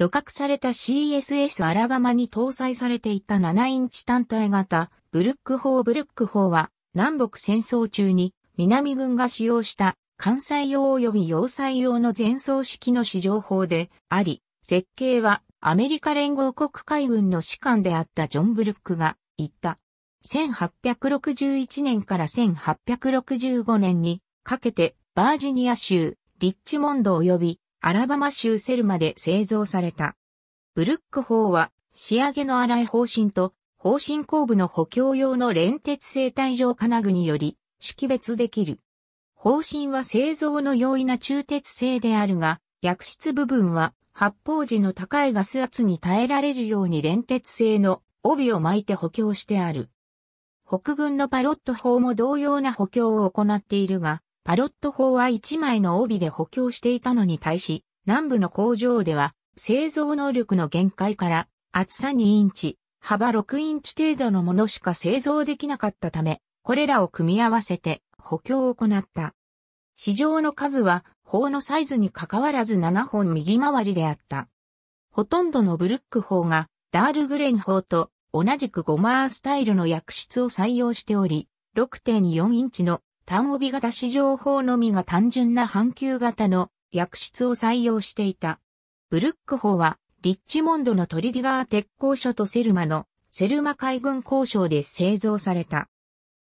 露獲された CSS アラバマに搭載されていた7インチ単体型、ブルック砲ブルック砲は、南北戦争中に南軍が使用した関西用及び要塞用の前装式の試乗砲であり、設計はアメリカ連合国海軍の士官であったジョン・ブルックが言った。1861年から1865年にかけてバージニア州リッチモンド及びアラバマ州セルマで製造された。ブルック砲は仕上げの粗い方針と方針後部の補強用の連鉄製体状金具により識別できる。方針は製造の容易な中鉄製であるが、薬室部分は発泡時の高いガス圧に耐えられるように連鉄製の帯を巻いて補強してある。北軍のパロット砲も同様な補強を行っているが、アロット砲は1枚の帯で補強していたのに対し、南部の工場では製造能力の限界から厚さ2インチ、幅6インチ程度のものしか製造できなかったため、これらを組み合わせて補強を行った。市場の数は砲のサイズに関わらず7本右回りであった。ほとんどのブルック砲がダールグレン砲と同じくゴマースタイルの薬室を採用しており、6.4インチの単帯型市場法のみが単純な半球型の薬質を採用していた。ブルック法は、リッチモンドのトリディガー鉄工所とセルマのセルマ海軍交渉で製造された。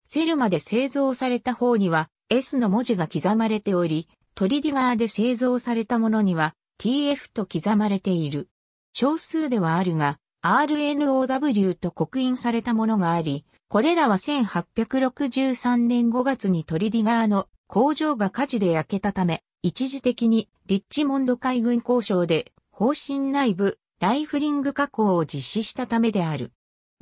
セルマで製造された方には S の文字が刻まれており、トリディガーで製造されたものには TF と刻まれている。少数ではあるが、RNOW と刻印されたものがあり、これらは1863年5月にトリディガーの工場が火事で焼けたため、一時的にリッチモンド海軍交渉で方針内部ライフリング加工を実施したためである。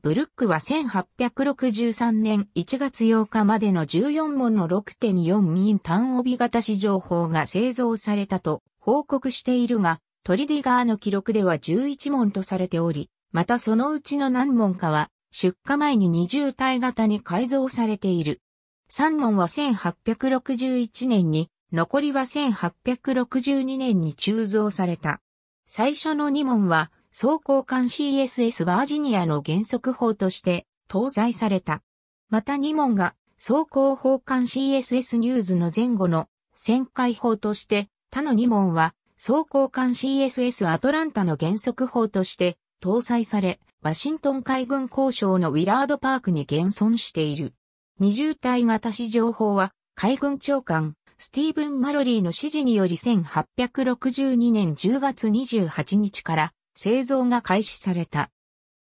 ブルックは1863年1月8日までの14問の6.4ン単帯型市情報が製造されたと報告しているが、トリディガーの記録では11問とされており、またそのうちの何問かは出荷前に二重体型に改造されている。三門は1861年に、残りは1862年に鋳造された。最初の二門は、走行艦 CSS バージニアの原則法として搭載された。また二門が走行砲艦 CSS ニューズの前後の旋回法として、他の二門は走行艦 CSS アトランタの原則法として搭載され、ワシントン海軍交渉のウィラードパークに現存している。二重体型市情報は、海軍長官、スティーブン・マロリーの指示により1862年10月28日から製造が開始された。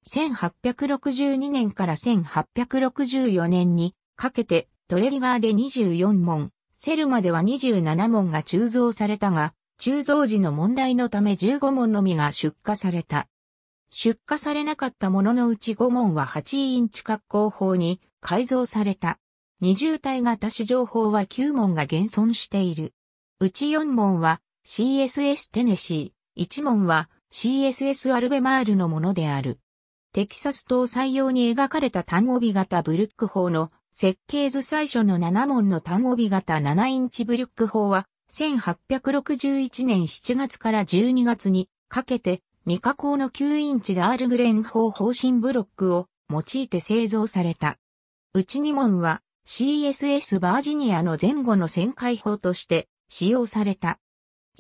1862年から1864年にかけてトレリガーで24門、セルマでは27門が鋳造されたが、鋳造時の問題のため15門のみが出荷された。出荷されなかったもののうち5門は8インチ格好法に改造された。二重体型種情報は9門が現存している。うち4門は CSS テネシー、1門は CSS アルベマールのものである。テキサス島採用に描かれた単語尾型ブルック法の設計図最初の7門の単語尾型7インチブルック法は1861年7月から12月にかけて未加工の9インチダールグレン法方針ブロックを用いて製造された。うち2門は CSS バージニアの前後の旋回法として使用された。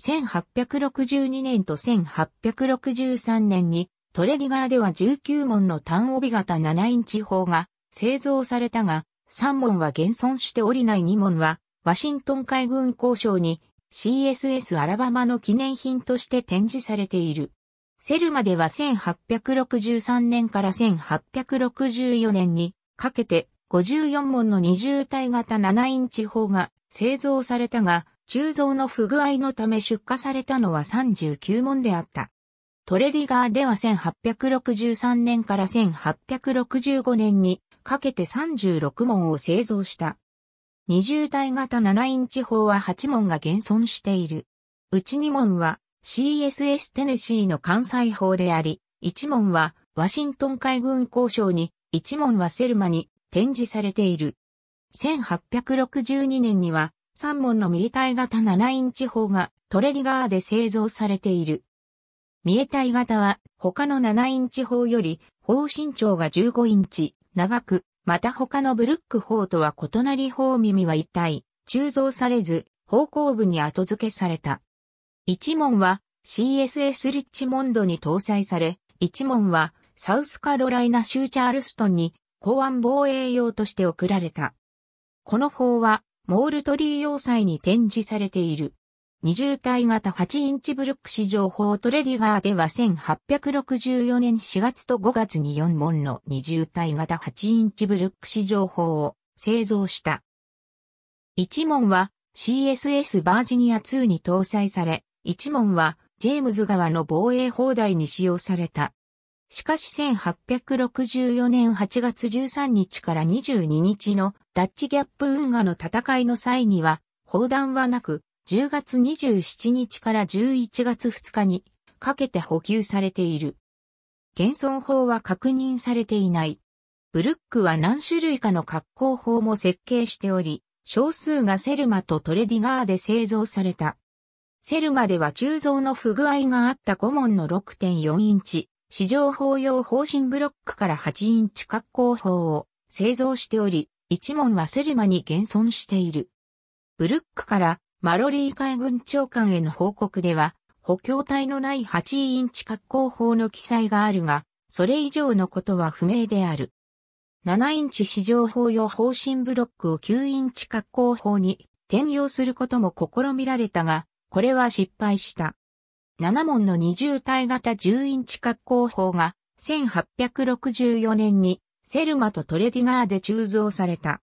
1862年と1863年にトレディガーでは19門の単帯型7インチ砲が製造されたが、3門は現存しておりない2門は、ワシントン海軍交渉に CSS アラバマの記念品として展示されている。セルマでは1863年から1864年にかけて54門の二重体型7インチ砲が製造されたが、鋳造の不具合のため出荷されたのは39門であった。トレディガーでは1863年から1865年にかけて36門を製造した。二重体型7インチ砲は8門が現存している。うち2門は CSS テネシーの関西法であり、一門はワシントン海軍交渉に、一門はセルマに展示されている。1862年には三門のミリタイ型7インチ砲がトレディガーで製造されている。ミエタイ型は他の7インチ砲より砲身長が15インチ長く、また他のブルック砲とは異なり砲耳は一体、鋳造されず、方向部に後付けされた。一門は CSS リッチモンドに搭載され、一門はサウスカロライナ州チャールストンに公安防衛用として送られた。この砲はモールトリー要塞に展示されている。二重体型8インチブルック市場砲トレディガーでは1864年4月と5月に4門の二重体型8インチブルック市場砲を製造した。一門は CSS バージニア2に搭載され、一門は、ジェームズ川の防衛砲台に使用された。しかし1864年8月13日から22日のダッチギャップ運河の戦いの際には、砲弾はなく、10月27日から11月2日にかけて補給されている。現存砲は確認されていない。ブルックは何種類かの格好砲も設計しており、少数がセルマとトレディガーで製造された。セルマでは鋳造の不具合があった古門の6.4インチ、市場法用方針ブロックから8インチ格好法を製造しており、1門はセルマに現存している。ブルックからマロリー海軍長官への報告では、補強体のない8インチ格好法の記載があるが、それ以上のことは不明である。7インチ市場法用方針ブロックを9インチ格好法に転用することも試みられたが、これは失敗した。7門の二重体型10インチ格好法が1864年にセルマとトレディガーで鋳造された。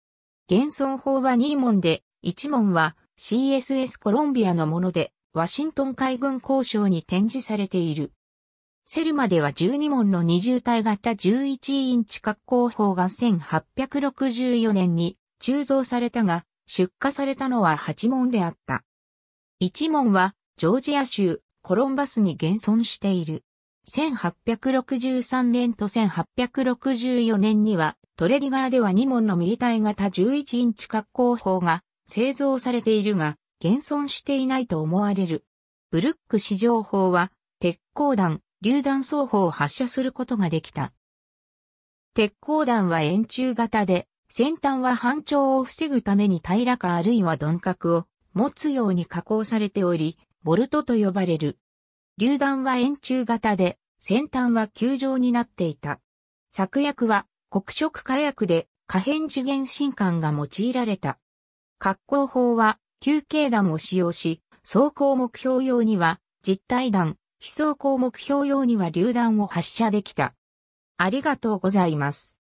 現存法は2門で、1門は CSS コロンビアのもので、ワシントン海軍交渉に展示されている。セルマでは12門の二重体型11インチ格好法が1864年に鋳造されたが、出荷されたのは8門であった。一門は、ジョージア州、コロンバスに現存している。1863年と1864年には、トレディガーでは2門のミリ単位型11インチ格好砲が製造されているが、現存していないと思われる。ブルック市場砲は、鉄鋼弾、榴弾双方を発射することができた。鉄鋼弾は円柱型で、先端は反調を防ぐために平らかあるいは鈍角を持つように加工されており、ボルトと呼ばれる。榴弾は円柱型で、先端は球状になっていた。作薬は黒色火薬で可変次元進管が用いられた。格好砲は球形弾を使用し、走行目標用には実体弾、非走行目標用には榴弾を発射できた。ありがとうございます。